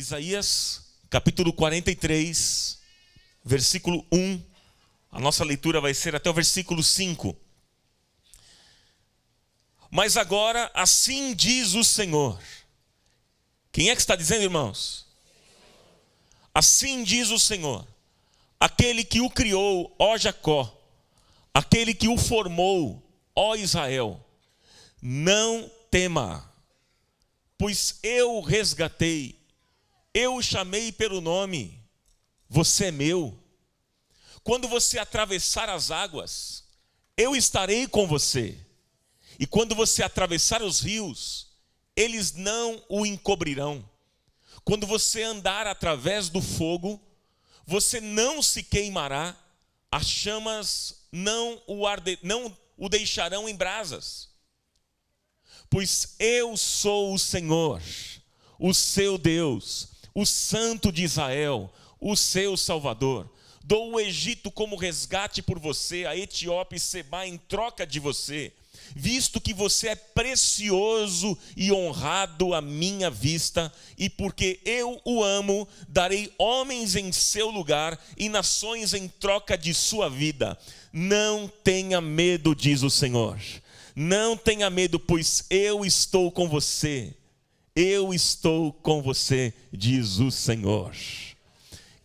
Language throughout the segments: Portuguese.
Isaías, capítulo 43, versículo 1. A nossa leitura vai ser até o versículo 5. Mas agora, assim diz o Senhor. Quem é que está dizendo, irmãos? Assim diz o Senhor, aquele que o criou, ó Jacó, aquele que o formou, ó Israel, não tema, pois eu resgatei eu o chamei pelo nome, você é meu. Quando você atravessar as águas, eu estarei com você. E quando você atravessar os rios, eles não o encobrirão. Quando você andar através do fogo, você não se queimará, as chamas não o, arde, não o deixarão em brasas. Pois eu sou o Senhor, o seu Deus, o Santo de Israel, o seu Salvador. Dou o Egito como resgate por você, a Etiópia e Seba em troca de você, visto que você é precioso e honrado à minha vista, e porque eu o amo, darei homens em seu lugar e nações em troca de sua vida. Não tenha medo, diz o Senhor. Não tenha medo, pois eu estou com você. Eu estou com você, diz o Senhor.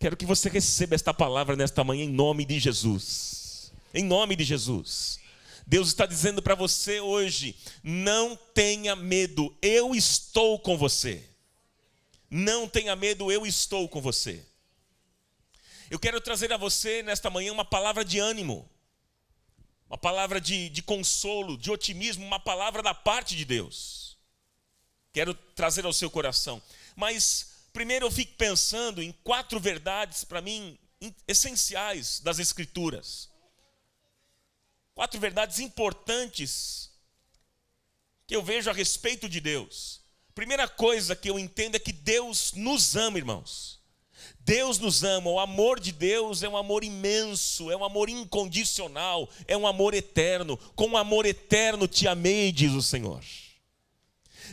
Quero que você receba esta palavra nesta manhã em nome de Jesus. Em nome de Jesus. Deus está dizendo para você hoje: não tenha medo, eu estou com você. Não tenha medo, eu estou com você. Eu quero trazer a você nesta manhã uma palavra de ânimo, uma palavra de, de consolo, de otimismo, uma palavra da parte de Deus quero trazer ao seu coração. Mas primeiro eu fico pensando em quatro verdades para mim essenciais das Escrituras. Quatro verdades importantes que eu vejo a respeito de Deus. Primeira coisa que eu entendo é que Deus nos ama, irmãos. Deus nos ama, o amor de Deus é um amor imenso, é um amor incondicional, é um amor eterno. Com um amor eterno te amei, diz o Senhor.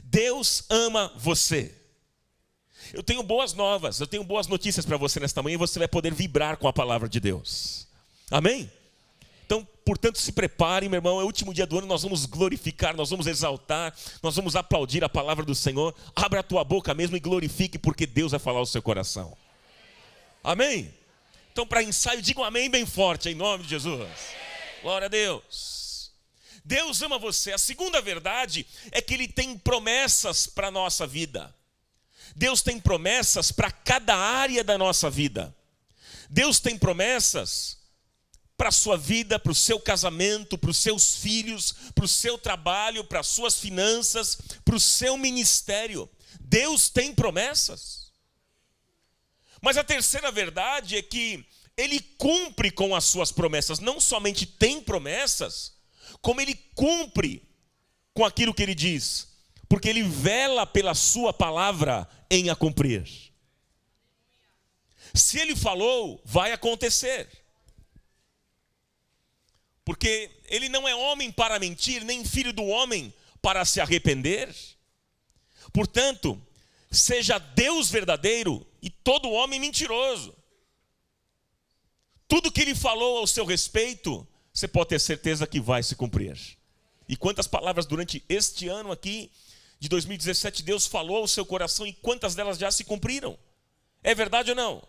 Deus ama você. Eu tenho boas novas, eu tenho boas notícias para você nesta manhã e você vai poder vibrar com a palavra de Deus. Amém? Então, portanto, se prepare, meu irmão. É o último dia do ano, nós vamos glorificar, nós vamos exaltar, nós vamos aplaudir a palavra do Senhor. Abra a tua boca mesmo e glorifique, porque Deus vai falar o seu coração. Amém? Então, para ensaio, diga um amém bem forte, em nome de Jesus. Glória a Deus. Deus ama você. A segunda verdade é que Ele tem promessas para a nossa vida. Deus tem promessas para cada área da nossa vida. Deus tem promessas para a sua vida, para o seu casamento, para os seus filhos, para o seu trabalho, para as suas finanças, para o seu ministério. Deus tem promessas. Mas a terceira verdade é que ele cumpre com as suas promessas, não somente tem promessas, como ele cumpre com aquilo que ele diz, porque ele vela pela sua palavra em a cumprir. Se ele falou, vai acontecer. Porque ele não é homem para mentir, nem filho do homem para se arrepender. Portanto, seja Deus verdadeiro e todo homem mentiroso. Tudo que ele falou ao seu respeito você pode ter certeza que vai se cumprir. E quantas palavras durante este ano aqui, de 2017, Deus falou ao seu coração e quantas delas já se cumpriram? É verdade ou não?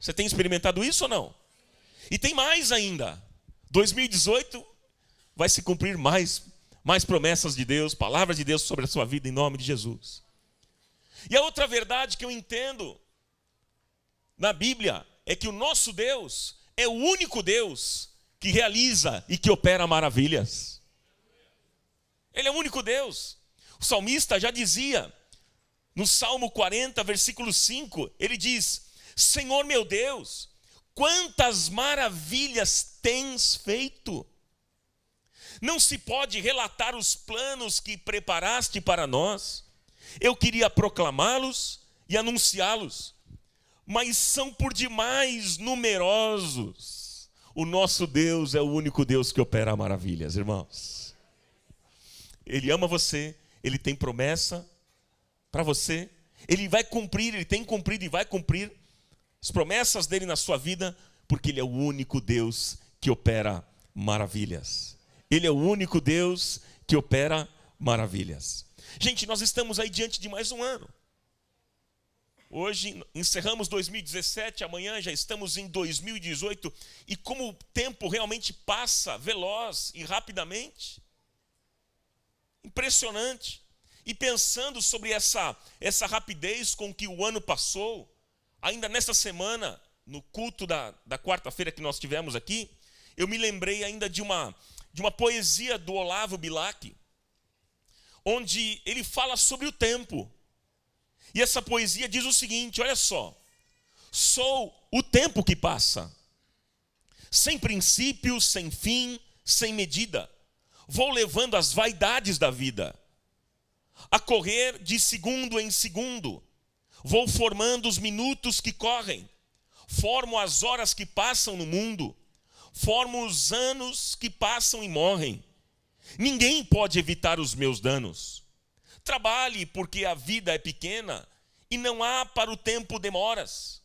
Você tem experimentado isso ou não? E tem mais ainda. 2018 vai se cumprir mais, mais promessas de Deus, palavras de Deus sobre a sua vida em nome de Jesus. E a outra verdade que eu entendo na Bíblia é que o nosso Deus é o único Deus que realiza e que opera maravilhas. Ele é o único Deus. O salmista já dizia, no Salmo 40, versículo 5, ele diz: Senhor meu Deus, quantas maravilhas tens feito! Não se pode relatar os planos que preparaste para nós. Eu queria proclamá-los e anunciá-los, mas são por demais numerosos. O nosso Deus é o único Deus que opera maravilhas, irmãos. Ele ama você, ele tem promessa para você, ele vai cumprir, ele tem cumprido e vai cumprir as promessas dele na sua vida, porque ele é o único Deus que opera maravilhas. Ele é o único Deus que opera maravilhas. Gente, nós estamos aí diante de mais um ano. Hoje encerramos 2017, amanhã já estamos em 2018 e como o tempo realmente passa veloz e rapidamente. Impressionante. E pensando sobre essa essa rapidez com que o ano passou, ainda nesta semana, no culto da, da quarta-feira que nós tivemos aqui, eu me lembrei ainda de uma de uma poesia do Olavo Bilac, onde ele fala sobre o tempo. E essa poesia diz o seguinte: olha só. Sou o tempo que passa, sem princípio, sem fim, sem medida. Vou levando as vaidades da vida, a correr de segundo em segundo. Vou formando os minutos que correm, formo as horas que passam no mundo, formo os anos que passam e morrem. Ninguém pode evitar os meus danos. Trabalhe, porque a vida é pequena e não há para o tempo demoras.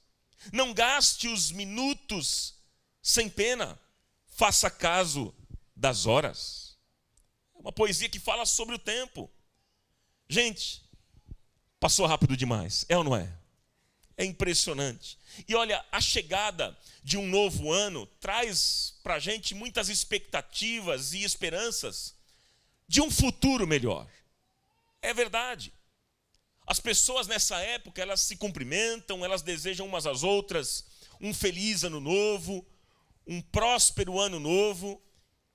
Não gaste os minutos sem pena, faça caso das horas. É uma poesia que fala sobre o tempo. Gente, passou rápido demais, é ou não é? É impressionante. E olha, a chegada de um novo ano traz para a gente muitas expectativas e esperanças de um futuro melhor. É verdade. As pessoas nessa época, elas se cumprimentam, elas desejam umas às outras um feliz ano novo, um próspero ano novo.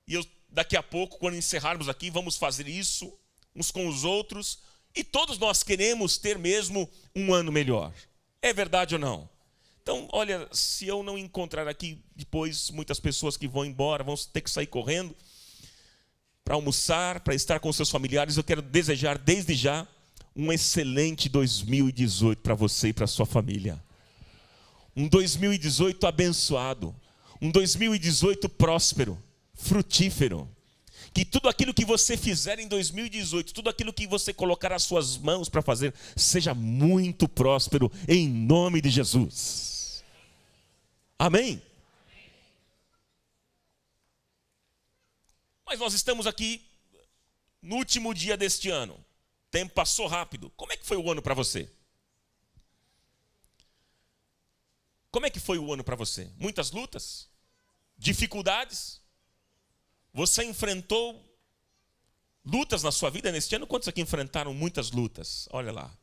E eu, daqui a pouco, quando encerrarmos aqui, vamos fazer isso uns com os outros. E todos nós queremos ter mesmo um ano melhor. É verdade ou não? Então, olha, se eu não encontrar aqui depois muitas pessoas que vão embora, vão ter que sair correndo para almoçar, para estar com seus familiares. Eu quero desejar desde já um excelente 2018 para você e para sua família. Um 2018 abençoado, um 2018 próspero, frutífero. Que tudo aquilo que você fizer em 2018, tudo aquilo que você colocar as suas mãos para fazer, seja muito próspero em nome de Jesus. Amém. Mas nós estamos aqui no último dia deste ano. O tempo passou rápido. Como é que foi o ano para você? Como é que foi o ano para você? Muitas lutas? Dificuldades? Você enfrentou lutas na sua vida neste ano? Quantos aqui enfrentaram muitas lutas? Olha lá.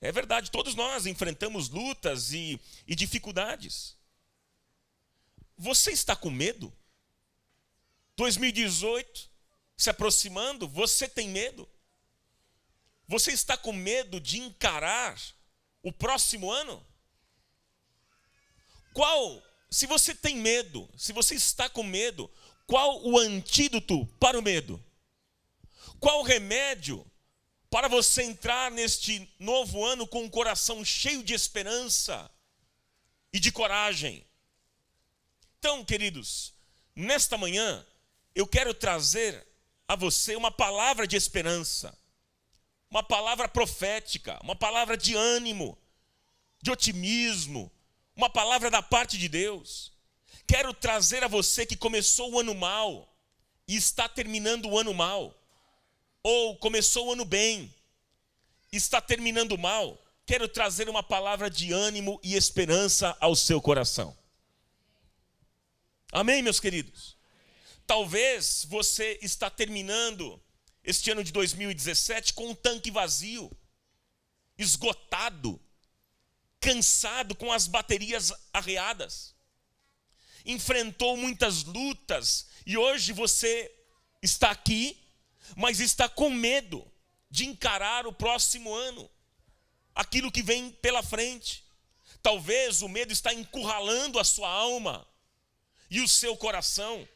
É verdade, todos nós enfrentamos lutas e, e dificuldades. Você está com medo? 2018 se aproximando, você tem medo? Você está com medo de encarar o próximo ano? Qual, se você tem medo, se você está com medo, qual o antídoto para o medo? Qual o remédio para você entrar neste novo ano com um coração cheio de esperança e de coragem? Então, queridos, nesta manhã, eu quero trazer a você uma palavra de esperança, uma palavra profética, uma palavra de ânimo, de otimismo, uma palavra da parte de Deus. Quero trazer a você que começou o ano mal e está terminando o ano mal, ou começou o ano bem, está terminando mal. Quero trazer uma palavra de ânimo e esperança ao seu coração. Amém, meus queridos? Talvez você está terminando este ano de 2017 com um tanque vazio, esgotado, cansado, com as baterias arreadas. Enfrentou muitas lutas e hoje você está aqui, mas está com medo de encarar o próximo ano, aquilo que vem pela frente. Talvez o medo está encurralando a sua alma e o seu coração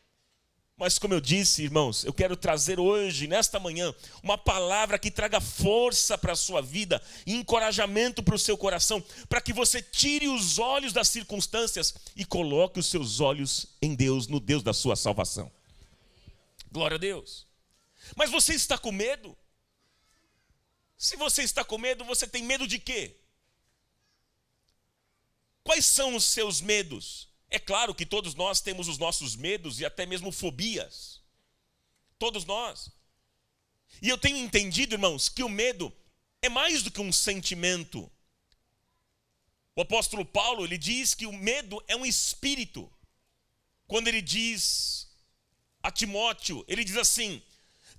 mas como eu disse, irmãos, eu quero trazer hoje, nesta manhã, uma palavra que traga força para a sua vida, encorajamento para o seu coração, para que você tire os olhos das circunstâncias e coloque os seus olhos em Deus, no Deus da sua salvação. Glória a Deus. Mas você está com medo? Se você está com medo, você tem medo de quê? Quais são os seus medos? É claro que todos nós temos os nossos medos e até mesmo fobias. Todos nós. E eu tenho entendido, irmãos, que o medo é mais do que um sentimento. O apóstolo Paulo, ele diz que o medo é um espírito. Quando ele diz a Timóteo, ele diz assim: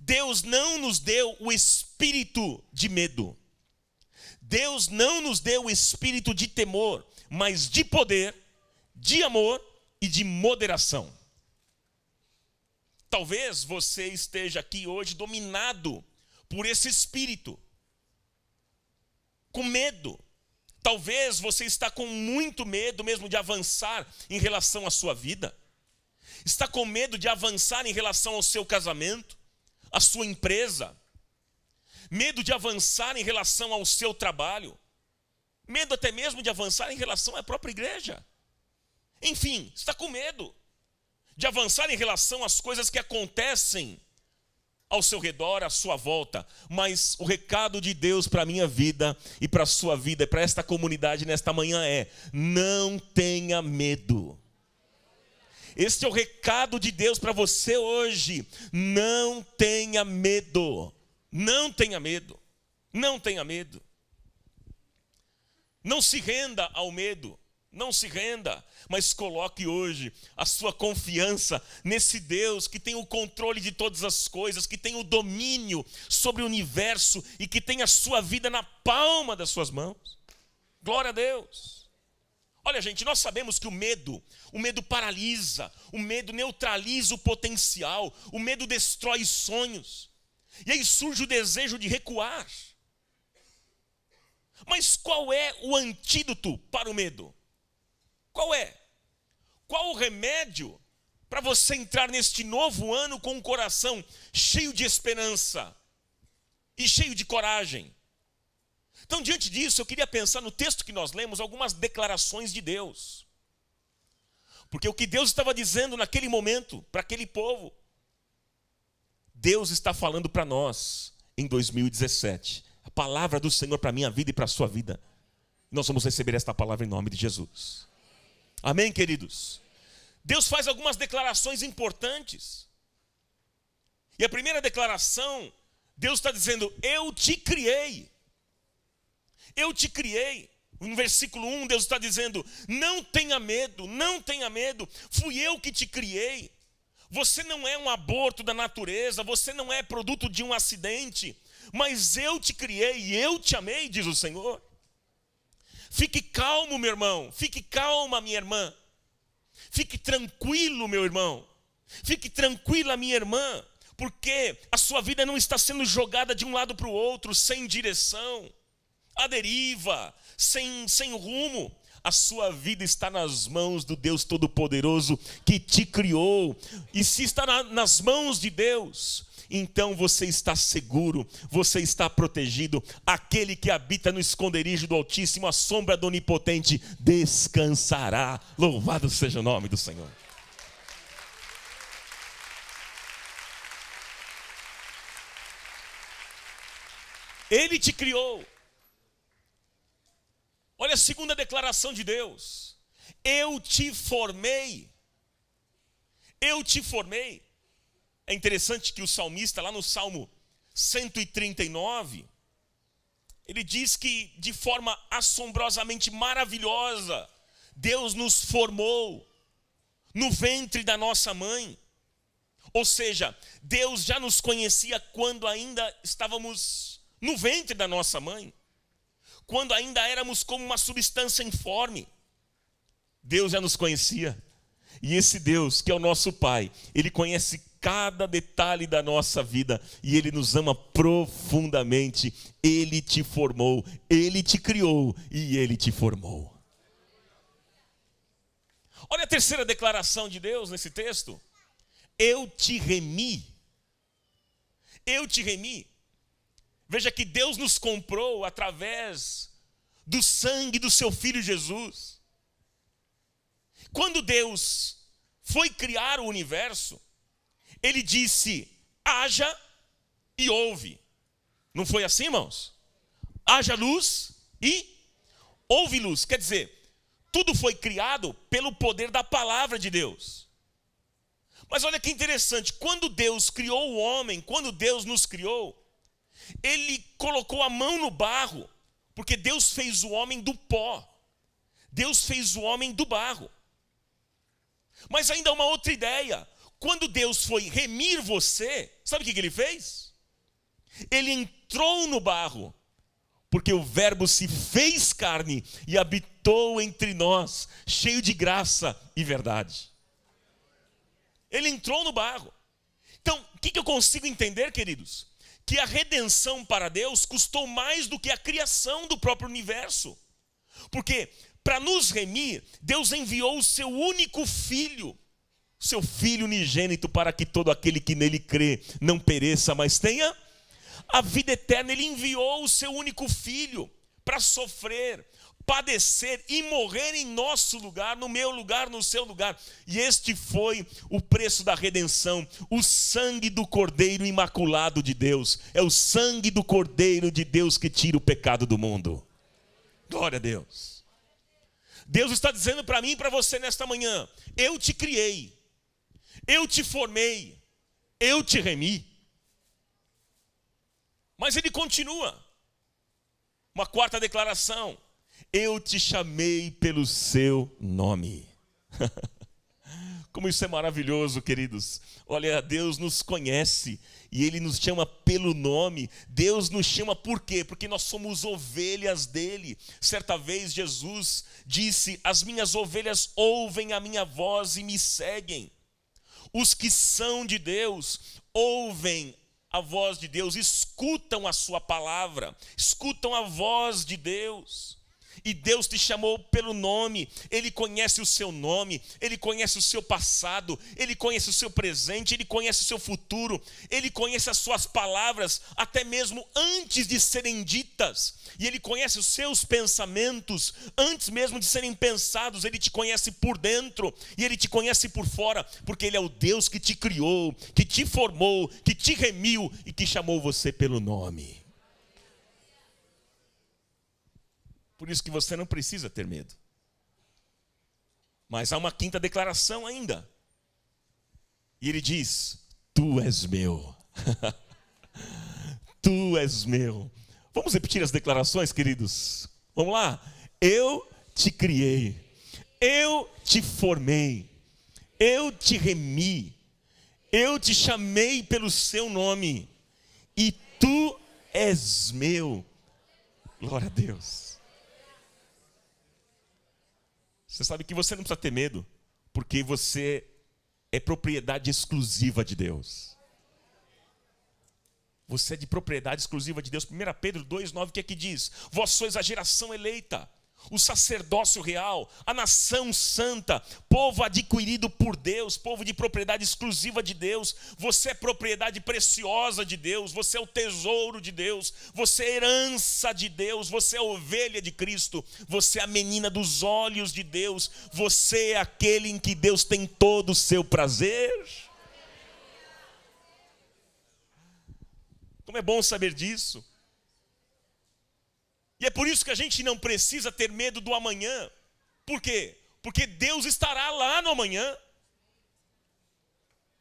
Deus não nos deu o espírito de medo. Deus não nos deu o espírito de temor, mas de poder, de amor e de moderação. Talvez você esteja aqui hoje dominado por esse espírito, com medo. Talvez você está com muito medo mesmo de avançar em relação à sua vida. Está com medo de avançar em relação ao seu casamento, à sua empresa. Medo de avançar em relação ao seu trabalho. Medo até mesmo de avançar em relação à própria igreja. Enfim, está com medo de avançar em relação às coisas que acontecem ao seu redor, à sua volta. Mas o recado de Deus para a minha vida e para a sua vida, para esta comunidade nesta manhã é: não tenha medo. Este é o recado de Deus para você hoje. Não tenha medo. Não tenha medo. Não tenha medo. Não se renda ao medo. Não se renda, mas coloque hoje a sua confiança nesse Deus que tem o controle de todas as coisas, que tem o domínio sobre o universo e que tem a sua vida na palma das suas mãos. Glória a Deus. Olha, gente, nós sabemos que o medo, o medo paralisa, o medo neutraliza o potencial, o medo destrói sonhos. E aí surge o desejo de recuar. Mas qual é o antídoto para o medo? Qual é? Qual o remédio para você entrar neste novo ano com um coração cheio de esperança e cheio de coragem? Então, diante disso, eu queria pensar no texto que nós lemos algumas declarações de Deus. Porque o que Deus estava dizendo naquele momento para aquele povo, Deus está falando para nós em 2017. A palavra do Senhor para a minha vida e para a sua vida. Nós vamos receber esta palavra em nome de Jesus. Amém, queridos? Deus faz algumas declarações importantes. E a primeira declaração, Deus está dizendo: Eu te criei. Eu te criei. No versículo 1, Deus está dizendo: Não tenha medo, não tenha medo, fui eu que te criei. Você não é um aborto da natureza, você não é produto de um acidente, mas eu te criei e eu te amei, diz o Senhor. Fique calmo, meu irmão. Fique calma, minha irmã. Fique tranquilo, meu irmão. Fique tranquila, minha irmã. Porque a sua vida não está sendo jogada de um lado para o outro, sem direção, à deriva, sem, sem rumo. A sua vida está nas mãos do Deus Todo-Poderoso que te criou. E se está na, nas mãos de Deus, então você está seguro, você está protegido. Aquele que habita no esconderijo do Altíssimo, a sombra do Onipotente, descansará. Louvado seja o nome do Senhor. Ele te criou. Olha a segunda declaração de Deus. Eu te formei. Eu te formei. É interessante que o salmista, lá no Salmo 139, ele diz que de forma assombrosamente maravilhosa, Deus nos formou no ventre da nossa mãe. Ou seja, Deus já nos conhecia quando ainda estávamos no ventre da nossa mãe, quando ainda éramos como uma substância informe. Deus já nos conhecia. E esse Deus, que é o nosso Pai, ele conhece cada detalhe da nossa vida e Ele nos ama profundamente. Ele te formou, Ele te criou e Ele te formou. Olha a terceira declaração de Deus nesse texto. Eu te remi. Eu te remi. Veja que Deus nos comprou através do sangue do seu filho Jesus. Quando Deus foi criar o universo, ele disse: haja e ouve. Não foi assim, irmãos? Haja luz e ouve luz. Quer dizer, tudo foi criado pelo poder da palavra de Deus. Mas olha que interessante, quando Deus criou o homem, quando Deus nos criou, ele colocou a mão no barro, porque Deus fez o homem do pó. Deus fez o homem do barro. Mas ainda há uma outra ideia. Quando Deus foi remir você, sabe o que ele fez? Ele entrou no barro, porque o Verbo se fez carne e habitou entre nós, cheio de graça e verdade. Ele entrou no barro. Então, o que eu consigo entender, queridos? Que a redenção para Deus custou mais do que a criação do próprio universo. Porque para nos remir, Deus enviou o seu único filho seu filho unigênito para que todo aquele que nele crê não pereça, mas tenha a vida eterna. Ele enviou o seu único filho para sofrer, padecer e morrer em nosso lugar, no meu lugar, no seu lugar. E este foi o preço da redenção, o sangue do Cordeiro imaculado de Deus. É o sangue do Cordeiro de Deus que tira o pecado do mundo. Glória a Deus. Deus está dizendo para mim e para você nesta manhã: eu te criei eu te formei, eu te remi. Mas ele continua. Uma quarta declaração: Eu te chamei pelo seu nome. Como isso é maravilhoso, queridos. Olha, Deus nos conhece e Ele nos chama pelo nome. Deus nos chama por quê? Porque nós somos ovelhas dele. Certa vez Jesus disse: As minhas ovelhas ouvem a minha voz e me seguem. Os que são de Deus ouvem a voz de Deus, escutam a sua palavra, escutam a voz de Deus. E Deus te chamou pelo nome, Ele conhece o seu nome, Ele conhece o seu passado, Ele conhece o seu presente, Ele conhece o seu futuro, Ele conhece as suas palavras, até mesmo antes de serem ditas, e Ele conhece os seus pensamentos, antes mesmo de serem pensados, Ele te conhece por dentro e Ele te conhece por fora, porque Ele é o Deus que te criou, que te formou, que te remiu e que chamou você pelo nome. Por isso que você não precisa ter medo. Mas há uma quinta declaração ainda. E ele diz: Tu és meu. tu és meu. Vamos repetir as declarações, queridos? Vamos lá. Eu te criei. Eu te formei. Eu te remi. Eu te chamei pelo seu nome. E tu és meu. Glória a Deus. Você sabe que você não precisa ter medo, porque você é propriedade exclusiva de Deus. Você é de propriedade exclusiva de Deus. 1 Pedro 2,9, o que é que diz? Vós sois a geração eleita o sacerdócio real, a nação santa, povo adquirido por Deus, povo de propriedade exclusiva de Deus, você é propriedade preciosa de Deus, você é o tesouro de Deus, você é herança de Deus, você é ovelha de Cristo, você é a menina dos olhos de Deus, você é aquele em que Deus tem todo o seu prazer. Como é bom saber disso. E é por isso que a gente não precisa ter medo do amanhã. Por quê? Porque Deus estará lá no amanhã.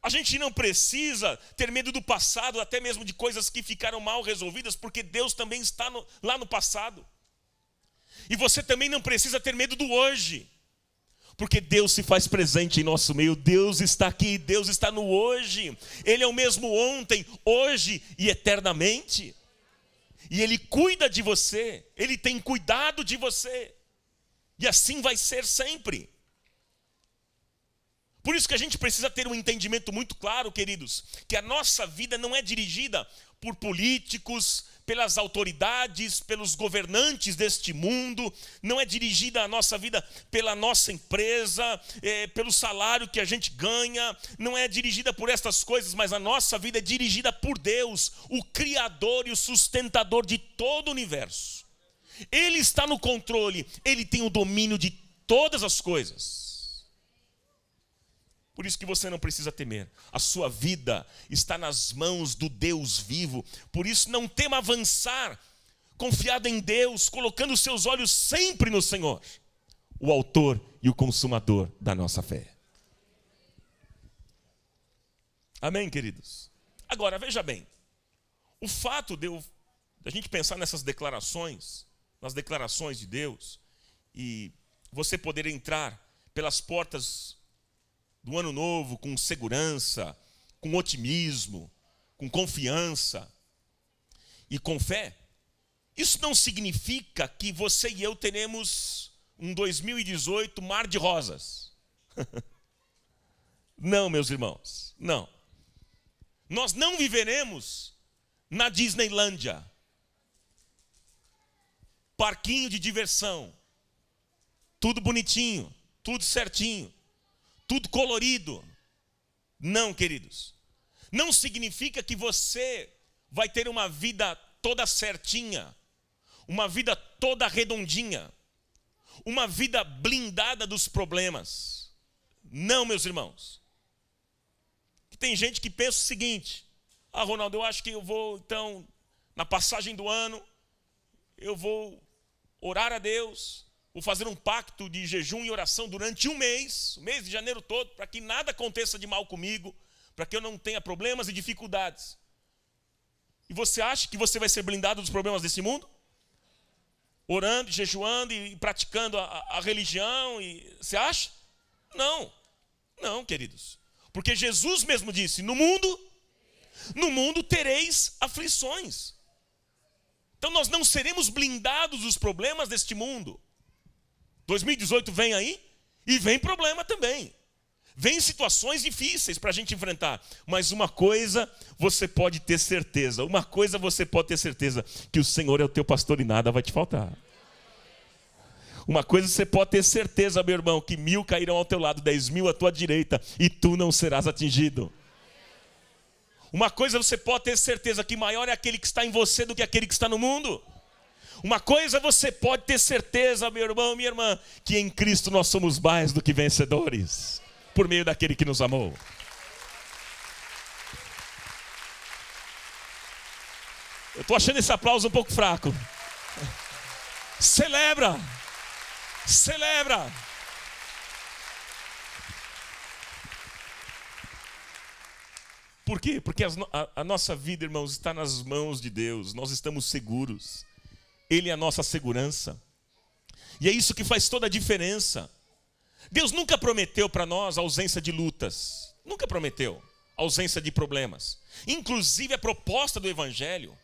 A gente não precisa ter medo do passado, até mesmo de coisas que ficaram mal resolvidas, porque Deus também está no, lá no passado. E você também não precisa ter medo do hoje, porque Deus se faz presente em nosso meio. Deus está aqui, Deus está no hoje. Ele é o mesmo ontem, hoje e eternamente. E Ele cuida de você, Ele tem cuidado de você. E assim vai ser sempre. Por isso que a gente precisa ter um entendimento muito claro, queridos, que a nossa vida não é dirigida por políticos, pelas autoridades, pelos governantes deste mundo, não é dirigida a nossa vida pela nossa empresa, é, pelo salário que a gente ganha, não é dirigida por estas coisas, mas a nossa vida é dirigida por Deus, o Criador e o sustentador de todo o universo. Ele está no controle, ele tem o domínio de todas as coisas. Por isso que você não precisa temer. A sua vida está nas mãos do Deus vivo. Por isso não tema avançar, confiado em Deus, colocando seus olhos sempre no Senhor, o autor e o consumador da nossa fé. Amém, queridos. Agora, veja bem. O fato de eu a gente pensar nessas declarações, nas declarações de Deus, e você poder entrar pelas portas do ano novo com segurança, com otimismo, com confiança e com fé. Isso não significa que você e eu teremos um 2018 mar de rosas. não, meus irmãos, não. Nós não viveremos na Disneylândia parquinho de diversão, tudo bonitinho, tudo certinho tudo colorido. Não, queridos. Não significa que você vai ter uma vida toda certinha, uma vida toda redondinha, uma vida blindada dos problemas. Não, meus irmãos. Tem gente que pensa o seguinte: ah, Ronaldo, eu acho que eu vou, então, na passagem do ano, eu vou orar a Deus, o fazer um pacto de jejum e oração durante um mês, o mês de janeiro todo, para que nada aconteça de mal comigo, para que eu não tenha problemas e dificuldades. E você acha que você vai ser blindado dos problemas desse mundo? Orando, jejuando e praticando a, a, a religião, e você acha? Não, não, queridos. Porque Jesus mesmo disse: no mundo, no mundo tereis aflições. Então nós não seremos blindados dos problemas deste mundo. 2018 vem aí e vem problema também. Vem situações difíceis para a gente enfrentar. Mas uma coisa você pode ter certeza, uma coisa você pode ter certeza, que o Senhor é o teu pastor e nada vai te faltar. Uma coisa você pode ter certeza, meu irmão, que mil cairão ao teu lado, dez mil à tua direita, e tu não serás atingido. Uma coisa você pode ter certeza que maior é aquele que está em você do que aquele que está no mundo. Uma coisa você pode ter certeza, meu irmão, minha irmã, que em Cristo nós somos mais do que vencedores, por meio daquele que nos amou. Eu estou achando esse aplauso um pouco fraco. Celebra! Celebra! Por quê? Porque a, a, nossa vida, irmãos, está nas mãos de Deus, nós estamos seguros. Ele é a nossa segurança. E é isso que faz toda a diferença. Deus nunca prometeu para nós ausência de lutas, nunca prometeu ausência de problemas. Inclusive a proposta do Evangelho,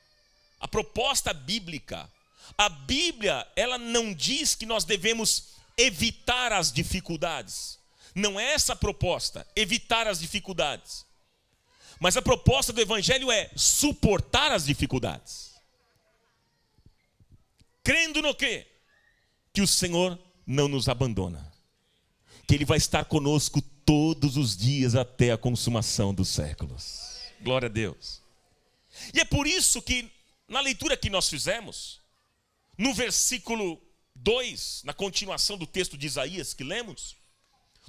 a proposta bíblica. A Bíblia, ela não diz que nós devemos evitar as dificuldades. Não é essa a proposta, evitar as dificuldades. Mas a proposta do Evangelho é suportar as dificuldades crendo no quê? Que o Senhor não nos abandona. Que Ele vai estar conosco todos os dias até a consumação dos séculos. Glória a Deus. E é por isso que, na leitura que nós fizemos, no versículo 2, na continuação do texto de Isaías que lemos,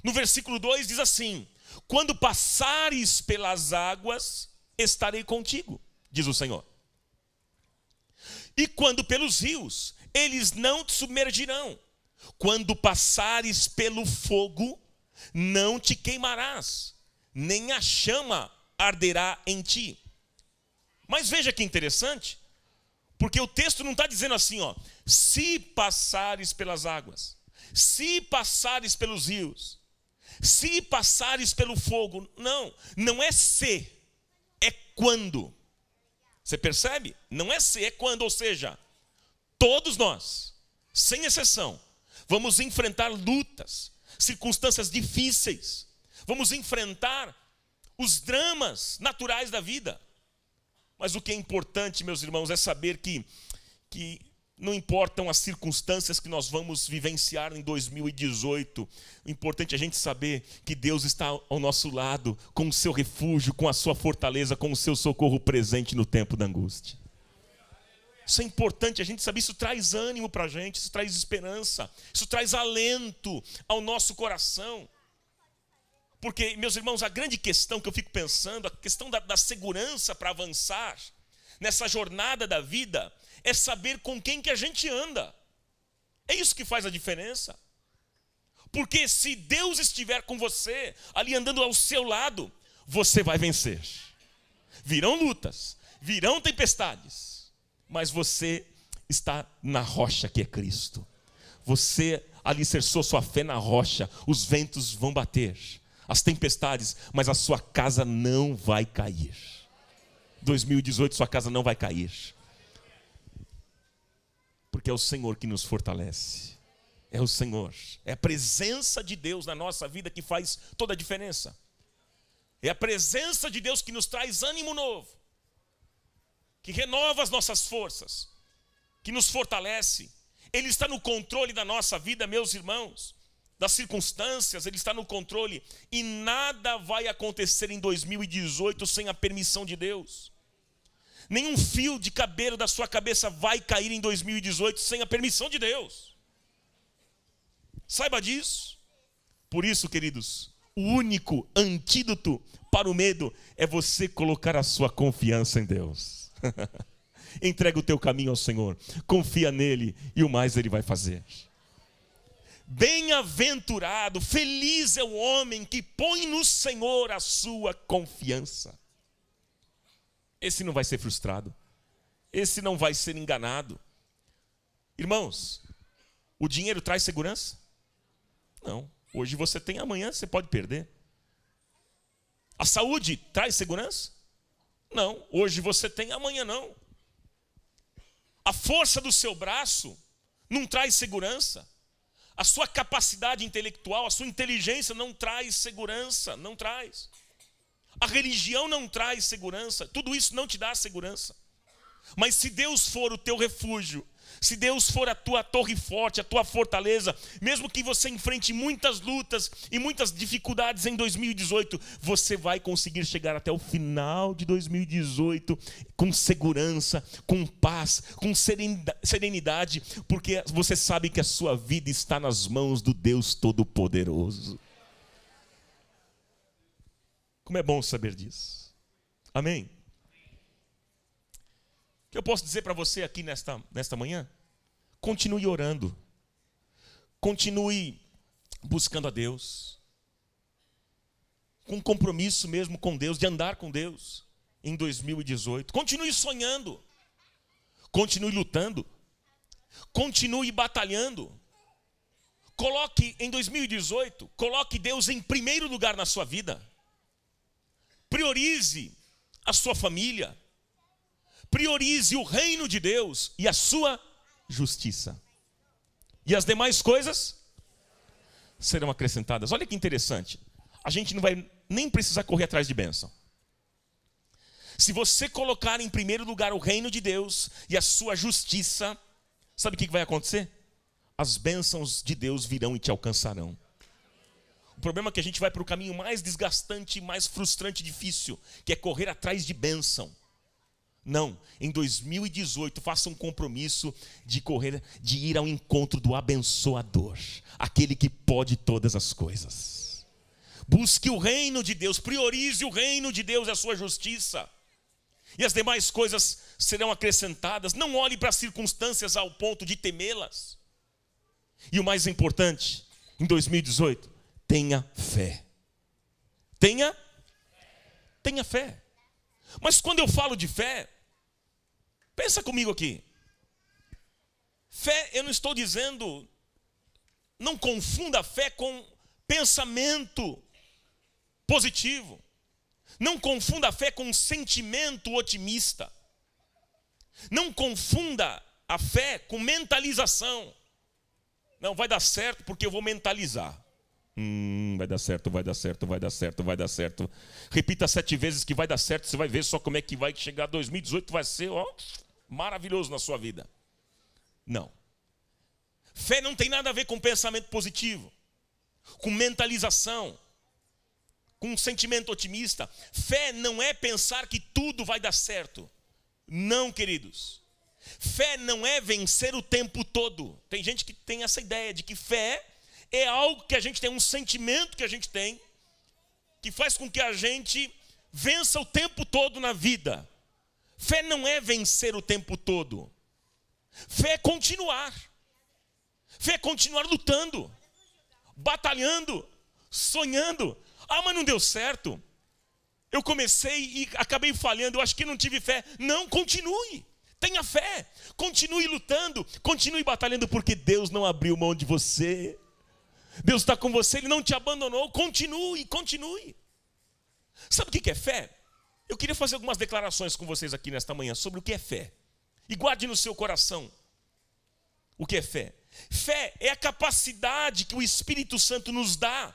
no versículo 2 diz assim: Quando passares pelas águas, estarei contigo, diz o Senhor. E quando pelos rios, eles não te submergirão. Quando passares pelo fogo, não te queimarás, nem a chama arderá em ti. Mas veja que interessante, porque o texto não está dizendo assim, ó, se passares pelas águas, se passares pelos rios, se passares pelo fogo. Não, não é se, é quando. Você percebe? Não é se, é quando, ou seja, todos nós, sem exceção, vamos enfrentar lutas, circunstâncias difíceis, vamos enfrentar os dramas naturais da vida. Mas o que é importante, meus irmãos, é saber que, que não importam as circunstâncias que nós vamos vivenciar em 2018, o importante é a gente saber que Deus está ao nosso lado, com o seu refúgio, com a sua fortaleza, com o seu socorro presente no tempo da angústia. Isso é importante a gente saber, isso traz ânimo para a gente, isso traz esperança, isso traz alento ao nosso coração. Porque, meus irmãos, a grande questão que eu fico pensando, a questão da, da segurança para avançar nessa jornada da vida, é saber com quem que a gente anda. É isso que faz a diferença. Porque se Deus estiver com você, ali andando ao seu lado, você vai vencer. Virão lutas, virão tempestades, mas você está na rocha que é Cristo. Você alicerçou sua fé na rocha, os ventos vão bater, as tempestades, mas a sua casa não vai cair. 2018 sua casa não vai cair porque é o Senhor que nos fortalece. É o Senhor, é a presença de Deus na nossa vida que faz toda a diferença. É a presença de Deus que nos traz ânimo novo, que renova as nossas forças, que nos fortalece. Ele está no controle da nossa vida, meus irmãos, das circunstâncias, ele está no controle e nada vai acontecer em 2018 sem a permissão de Deus nenhum fio de cabelo da sua cabeça vai cair em 2018 sem a permissão de Deus. Saiba disso. Por isso, queridos, o único antídoto para o medo é você colocar a sua confiança em Deus. Entrega o teu caminho ao Senhor, confia nele e o mais ele vai fazer. Bem-aventurado, feliz é o homem que põe no Senhor a sua confiança. Esse não vai ser frustrado. Esse não vai ser enganado. Irmãos, o dinheiro traz segurança? Não. Hoje você tem, amanhã você pode perder. A saúde traz segurança? Não. Hoje você tem, amanhã não. A força do seu braço não traz segurança. A sua capacidade intelectual, a sua inteligência não traz segurança, não traz. A religião não traz segurança, tudo isso não te dá segurança. Mas se Deus for o teu refúgio, se Deus for a tua torre forte, a tua fortaleza, mesmo que você enfrente muitas lutas e muitas dificuldades em 2018, você vai conseguir chegar até o final de 2018 com segurança, com paz, com serenidade, porque você sabe que a sua vida está nas mãos do Deus Todo-Poderoso. Como é bom saber disso. Amém? O que eu posso dizer para você aqui nesta, nesta manhã? Continue orando. Continue buscando a Deus. Com compromisso mesmo com Deus, de andar com Deus em 2018. Continue sonhando. Continue lutando. Continue batalhando. Coloque em 2018, coloque Deus em primeiro lugar na sua vida. Priorize a sua família. Priorize o reino de Deus e a sua justiça. E as demais coisas serão acrescentadas. Olha que interessante. A gente não vai nem precisar correr atrás de bênção. Se você colocar em primeiro lugar o reino de Deus e a sua justiça, sabe o que vai acontecer? As bênçãos de Deus virão e te alcançarão. O problema é que a gente vai para o caminho mais desgastante, mais frustrante, difícil, que é correr atrás de bênção. Não, em 2018 faça um compromisso de correr, de ir ao encontro do abençoador, aquele que pode todas as coisas. Busque o reino de Deus, priorize o reino de Deus e a sua justiça. E as demais coisas serão acrescentadas. Não olhe para as circunstâncias ao ponto de temê-las. E o mais importante, em 2018, tenha fé. Tenha tenha fé. Mas quando eu falo de fé, pensa comigo aqui. Fé, eu não estou dizendo não confunda a fé com pensamento positivo. Não confunda a fé com sentimento otimista. Não confunda a fé com mentalização. Não vai dar certo porque eu vou mentalizar. Hum, vai dar certo, vai dar certo, vai dar certo, vai dar certo. Repita sete vezes que vai dar certo, você vai ver só como é que vai chegar 2018, vai ser ó, maravilhoso na sua vida. Não. Fé não tem nada a ver com pensamento positivo, com mentalização, com um sentimento otimista. Fé não é pensar que tudo vai dar certo. Não, queridos. Fé não é vencer o tempo todo. Tem gente que tem essa ideia de que fé é algo que a gente tem, um sentimento que a gente tem, que faz com que a gente vença o tempo todo na vida. Fé não é vencer o tempo todo. Fé é continuar. Fé é continuar lutando, batalhando, sonhando. Ah, mas não deu certo. Eu comecei e acabei falhando, eu acho que não tive fé. Não, continue. Tenha fé. Continue lutando, continue batalhando, porque Deus não abriu mão de você. Deus está com você, Ele não te abandonou. Continue, continue. Sabe o que é fé? Eu queria fazer algumas declarações com vocês aqui nesta manhã sobre o que é fé. E guarde no seu coração o que é fé. Fé é a capacidade que o Espírito Santo nos dá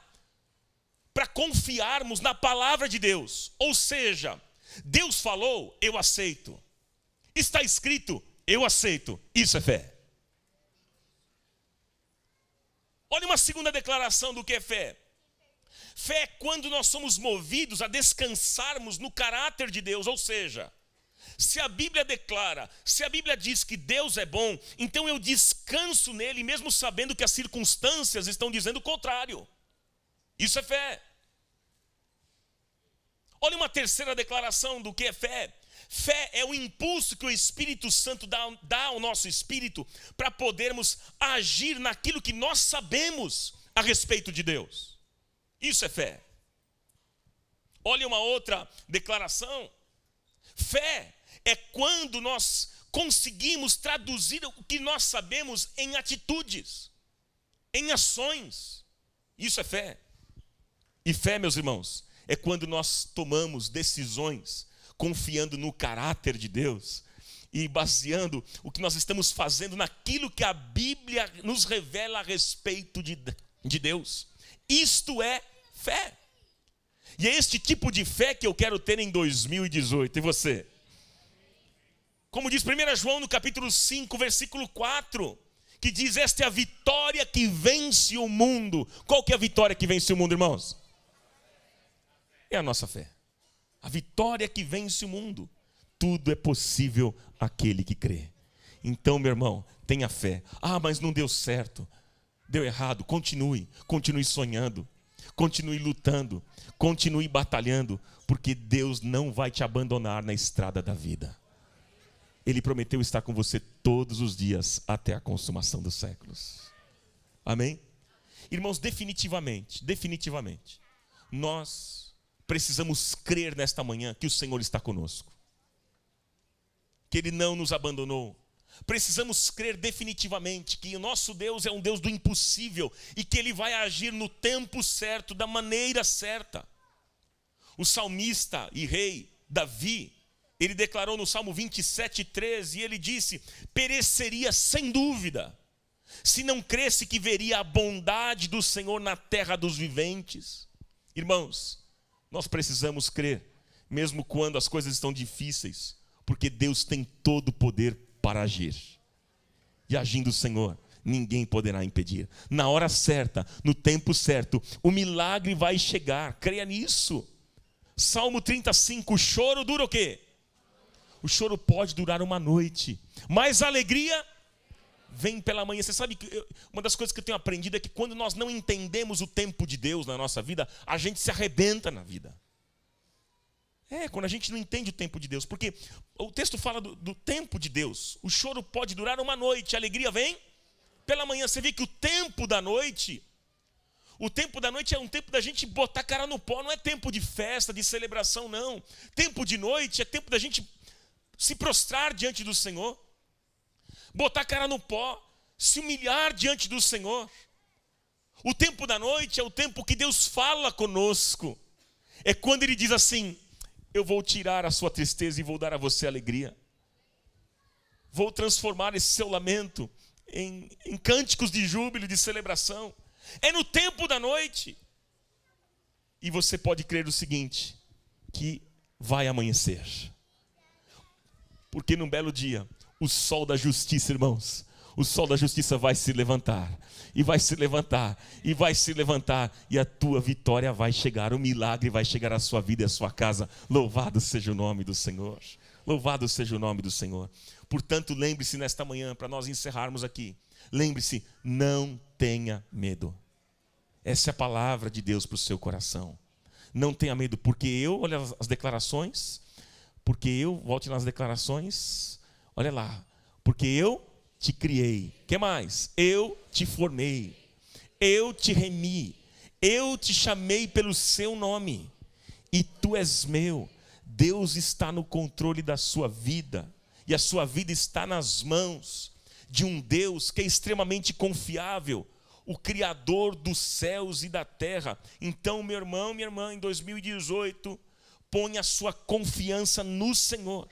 para confiarmos na palavra de Deus. Ou seja, Deus falou, eu aceito. Está escrito, eu aceito. Isso é fé. Olha uma segunda declaração do que é fé. Fé é quando nós somos movidos a descansarmos no caráter de Deus, ou seja, se a Bíblia declara, se a Bíblia diz que Deus é bom, então eu descanso nele, mesmo sabendo que as circunstâncias estão dizendo o contrário. Isso é fé. Olha uma terceira declaração do que é fé. Fé é o impulso que o Espírito Santo dá, dá ao nosso espírito para podermos agir naquilo que nós sabemos a respeito de Deus. Isso é fé. Olha uma outra declaração. Fé é quando nós conseguimos traduzir o que nós sabemos em atitudes, em ações. Isso é fé. E fé, meus irmãos, é quando nós tomamos decisões confiando no caráter de Deus e baseando o que nós estamos fazendo naquilo que a Bíblia nos revela a respeito de, de Deus. Isto é fé. E é este tipo de fé que eu quero ter em 2018. E você? Como diz 1 João no capítulo 5, versículo 4, que diz: Esta é a vitória que vence o mundo. Qual que é a vitória que vence o mundo, irmãos? É a nossa fé a vitória que vence o mundo. Tudo é possível aquele que crê. Então, meu irmão, tenha fé. Ah, mas não deu certo. Deu errado. Continue, continue sonhando. Continue lutando, continue batalhando, porque Deus não vai te abandonar na estrada da vida. Ele prometeu estar com você todos os dias até a consumação dos séculos. Amém? Irmãos, definitivamente, definitivamente, nós precisamos crer nesta manhã que o Senhor está conosco, que Ele não nos abandonou. Precisamos crer definitivamente que o nosso Deus é um Deus do impossível e que Ele vai agir no tempo certo, da maneira certa. O salmista e rei Davi, ele declarou no Salmo 27, 13, e ele disse: Pereceria sem dúvida, se não cresse que veria a bondade do Senhor na terra dos viventes. Irmãos, nós precisamos crer, mesmo quando as coisas estão difíceis, porque Deus tem todo o poder para agir. E agindo o Senhor, ninguém poderá impedir. Na hora certa, no tempo certo, o milagre vai chegar. Creia nisso. Salmo 35, o choro dura o quê? O choro pode durar uma noite, mas a alegria vem pela manhã. Você sabe que eu, uma das coisas que eu tenho aprendido é que quando nós não entendemos o tempo de Deus na nossa vida, a gente se arrebenta na vida. É, quando a gente não entende o tempo de Deus. Porque o texto fala do, do tempo de Deus. O choro pode durar uma noite, a alegria vem pela manhã. Você vê que o tempo da noite o tempo da noite é um tempo da gente botar a cara no pó, não é tempo de festa, de celebração, não. Tempo de noite é tempo da gente se prostrar diante do Senhor botar a cara no pó, se humilhar diante do Senhor. O tempo da noite é o tempo que Deus fala conosco. É quando Ele diz assim: Eu vou tirar a sua tristeza e vou dar a você alegria. Vou transformar esse seu lamento em, em cânticos de júbilo, de celebração. É no tempo da noite. E você pode crer o seguinte: que vai amanhecer. Porque num belo dia o sol da justiça, irmãos. O sol da justiça vai se levantar, e vai se levantar, e vai se levantar, e a tua vitória vai chegar, o milagre vai chegar à sua vida e à sua casa. Louvado seja o nome do Senhor. Louvado seja o nome do Senhor. Portanto, lembre-se nesta manhã, para nós encerrarmos aqui, lembre-se, não tenha medo. Essa é a palavra de Deus para o seu coração. Não tenha medo, porque eu, olha as declarações, porque eu, volte nas declarações, Olha lá, porque eu te criei. Que mais? Eu te formei. Eu te remi. Eu te chamei pelo seu nome. E tu és meu. Deus está no controle da sua vida. E a sua vida está nas mãos de um Deus que é extremamente confiável, o Criador dos céus e da terra. Então, meu irmão, minha irmã, em 2018, ponha a sua confiança no Senhor.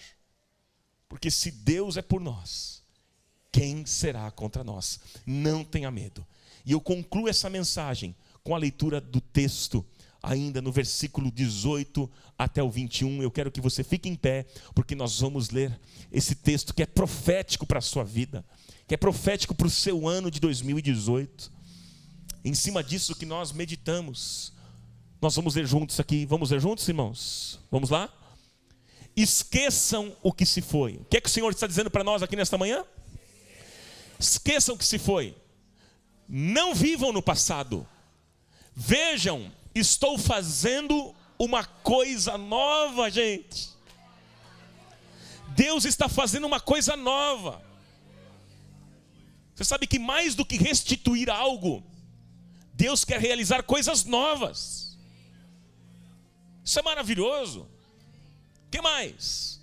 Porque se Deus é por nós, quem será contra nós? Não tenha medo. E eu concluo essa mensagem com a leitura do texto, ainda no versículo 18 até o 21. Eu quero que você fique em pé, porque nós vamos ler esse texto que é profético para a sua vida, que é profético para o seu ano de 2018. Em cima disso que nós meditamos, nós vamos ler juntos aqui. Vamos ler juntos, irmãos? Vamos lá? esqueçam o que se foi. O que é que o Senhor está dizendo para nós aqui nesta manhã? Esqueçam o que se foi. Não vivam no passado. Vejam, estou fazendo uma coisa nova, gente. Deus está fazendo uma coisa nova. Você sabe que mais do que restituir algo, Deus quer realizar coisas novas. Isso é maravilhoso que mais?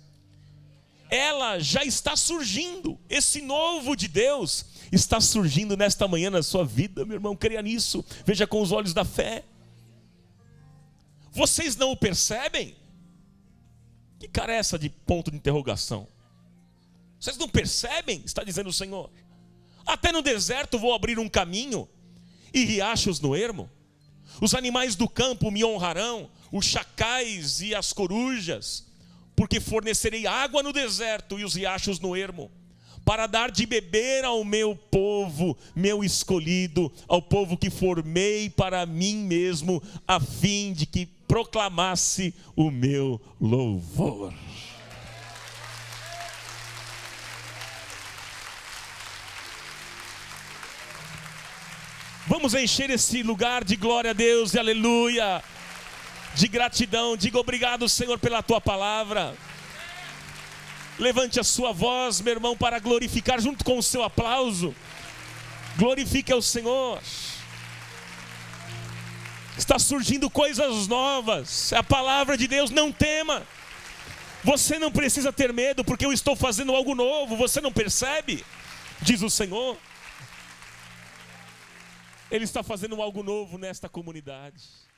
Ela já está surgindo, esse novo de Deus está surgindo nesta manhã na sua vida, meu irmão, creia nisso, veja com os olhos da fé. Vocês não o percebem? Que cara é essa de ponto de interrogação? Vocês não percebem? Está dizendo o Senhor. Até no deserto vou abrir um caminho e riachos no ermo. Os animais do campo me honrarão, os chacais e as corujas porque fornecerei água no deserto e os riachos no ermo, para dar de beber ao meu povo, meu escolhido, ao povo que formei para mim mesmo, a fim de que proclamasse o meu louvor. Vamos encher esse lugar de glória a Deus e aleluia de gratidão. Diga obrigado, Senhor, pela tua palavra. Levante a sua voz, meu irmão, para glorificar junto com o seu aplauso. Glorifique ao Senhor. Está surgindo coisas novas. É a palavra de Deus não tema. Você não precisa ter medo, porque eu estou fazendo algo novo. Você não percebe? Diz o Senhor. Ele está fazendo algo novo nesta comunidade.